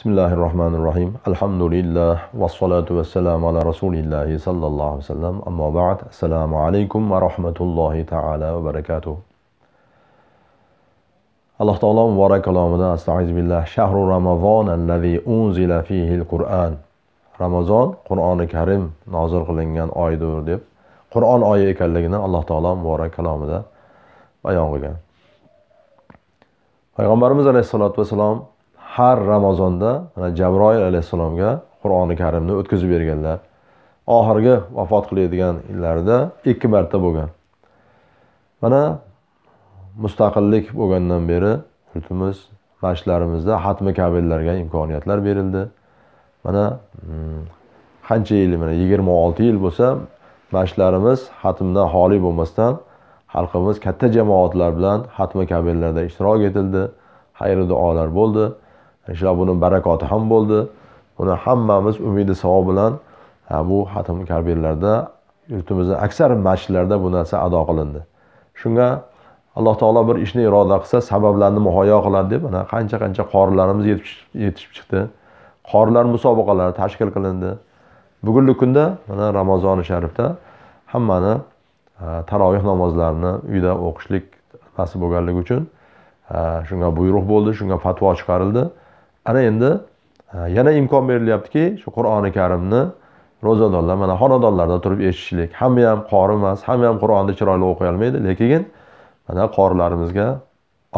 Bismillahirrahmanirrahim. Alhamdulillah va salatu va salamu ala rasulillahi sallallohu alayhi vasallam. Ammo ba'd. Assalomu alaykum va rahmatullohi taala va barakatuh. Alloh taolo muborak kalomida astaiz billah shahru ramazon allazi unzila fihi al-Qur'an. Ramazon Qur'oni Karim nozil qilingan oydir deb Qur'on oyi ekanligini Alloh taolo muborak kalomida bayon qilgan. Payg'ambarimiz alayhisolatu vasallam har ramazonda mana jabroil alayhissalomga qur'oni karimni o'tkazib berganlar oxirgi vafot qiladigan yillarida ikki marta bo'lgan mana mustaqillik bo'lgandan beri yurtimiz masjidlarimizda hatmi kabirlarga imkoniyatlar berildi mana hmm, qancha yil mana yigirma olti yil bo'lsa masjidlarimiz hatmdan xoli bo'lmasdan xalqimiz katta jamoatlar bilan hatmi kabirlarda ishtirok etildi xayri duolar bo'ldi inshaalloh buni barakoti ham bo'ldi buni hammamiz umidi savob bilan bu xatm karbirlarda yurtimizda aksar masjidlarda bu narsa ado qilindi shunga alloh taolo bir ishni iroda qilsa sabablarni muhayyo qiladi deb mana qancha qancha qorilarimiz yetishib chiqdi qorilar musobaqalari tashkil qilindi bugungi kunda mana ramazoni sharifda hammani taroveh namozlarini uyda o'qishlik nasib bo'lganligi uchun shunga buyruq bo'ldi shunga fatvo chiqarildi ana endi e, yana imkon berilyaptiki shu qur'oni karimni ro'zadorlar mana xonadonlarda turib eshitishlik hamma ham qori emas hamma ham qur'onni chiroyli o'qiy olmaydi lekin mana qorilarimizga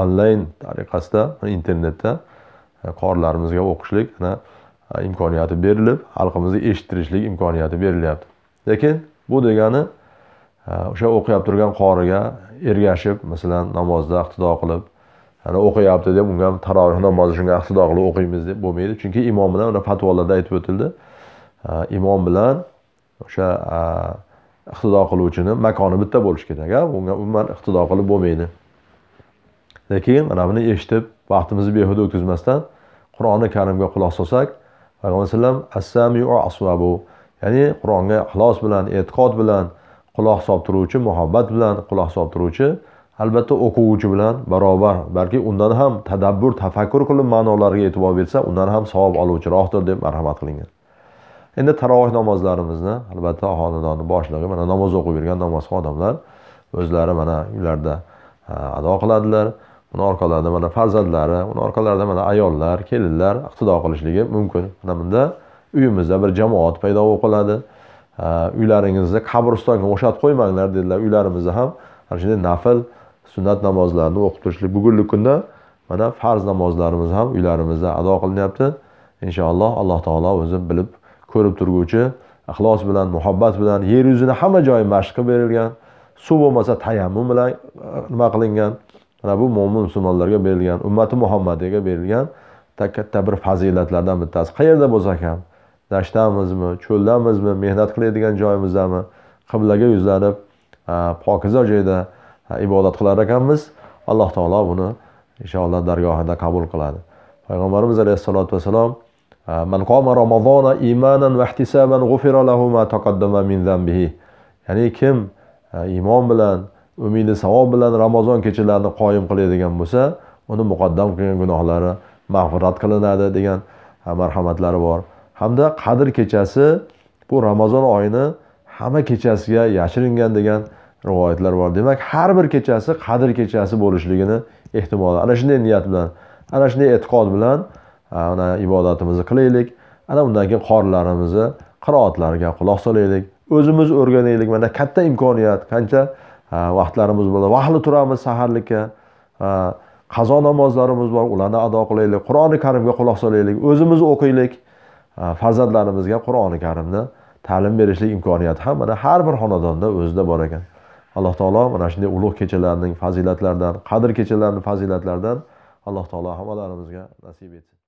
onlayn tariqasida internetda e, qorilarimizga o'qishlik mana e, imkoniyati berilib xalqimizni eshittirishlik imkoniyati berilyapti lekin bu degani o'sha o'qiyab turgan qoriga ergashib masalan namozda iqtido qilib ana o'qiyapti deb unga ham taroveh namozi shunga iqtido qilib o'qiymiz deb bo'lmaydi chunki imom bilan ular fatvolarda aytib o'tildi imom bilan o'sha iqtido qiluvchini makoni bitta bo'lishi kerak a unga umuman iqtido qilib bo'lmaydi lekin mana buni eshitib vaqtimizni behuda o'tkazmasdan qur'oni karimga quloq solsak payg'ambar alayhivasallam assamiu asvabu ya'ni qur'onga ixlos bilan e'tiqod bilan quloq solib turuvchi muhabbat bilan quloq solib turuvchi albatta o'quvchi bilan barobar balki undan ham tadabbur tafakkur qilib ma'nolariga e'tibor bersa undan ham savob oluvchiroqdir deb marhamat qilingan endi taroveh namozlarimizni albatta xonadonni boshlig'i mana namoz o'qib yurgan namozxon odamlar o'zlari mana uylarida ado qiladilar uni orqalarida mana farzandlari uni orqalarida mana ayollar kelinlar iqtido qilishligi mumkin mana bunda uyimizda bir jamoat paydo bo'lib qoladi uylaringizni qabristonga o'xshatib qo'ymanglar dedilar uylarimizda ham ana shunday nafl sunnat namozlarini o'qib turishlik bugungi kunda mana farz namozlarimiz ham uylarimizda ado qilinyapti inshaalloh alloh taolo o'zi bilib ko'rib turguvchi ixlos bilan muhabbat bilan yer yuzini hamma joyi mashq qilib berilgan suv bo'lmasa tayammum bilan e, nima qilingan mana bu mo'min musulmonlarga berilgan ummati muhammadiyaga berilgan katta bir fazilatlardan bittasi qayerda bo'lsak ham dashtamizmi cho'ldamizmi mehnat qiladigan joyimizdami qiblaga yuzlanib e, pokiza joyda ibodat qilar ekanmiz alloh taolo buni inshaalloh dargohida qabul qiladi payg'ambarimiz alayhissalotu vassalom man qoma ramazona imanan va ihtisaban g'ufira lahu ma taqaddama min ya'ni kim iymon bilan umidi savob bilan ramazon kechalarini qoyim qiladigan bo'lsa uni muqaddam qilgan gunohlari mag'firat qilinadi degan marhamatlari bor hamda qadr kechasi bu ramazon oyini hamma kechasiga yashiringan degan rivoyatlar bor demak har bir kechasi qadr kechasi bo'lishligini ehtimoli ana shunday niyat bilan ana shunday e'tiqod bilan ana ibodatimizni qilaylik ana undan keyin qorilarimizni qiroatlariga quloq solaylik o'zimiz o'rganaylik mana katta imkoniyat qancha vaqtlarimiz bo'ladi vahli turamiz saharlikka qazo namozlarimiz bor ularni ado qilaylik qur'oni karimga quloq solaylik o'zimiz o'qiylik farzandlarimizga qur'oni karimni ta'lim berishlik imkoniyati ham mana har bir xonadonda o'zida bor ekan alloh taolo mana shunday ulug' kechalarning fazilatlaridan qadr kechalarini fazilatlaridan alloh taolo hammalarimizga nasib etsin